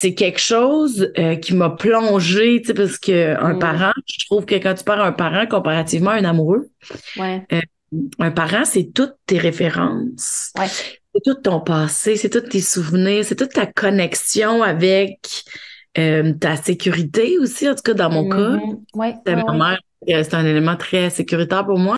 c'est quelque chose euh, qui m'a plongé tu sais, parce que un mm. parent, je trouve que quand tu parles un parent comparativement à un amoureux, euh, un parent, c'est toutes tes références. C'est tout ton passé, c'est tous tes souvenirs, c'est toute ta connexion avec euh, ta sécurité aussi, en tout cas dans mon cas. ma mm-hmm. mère, c'est un élément très sécuritaire pour moi.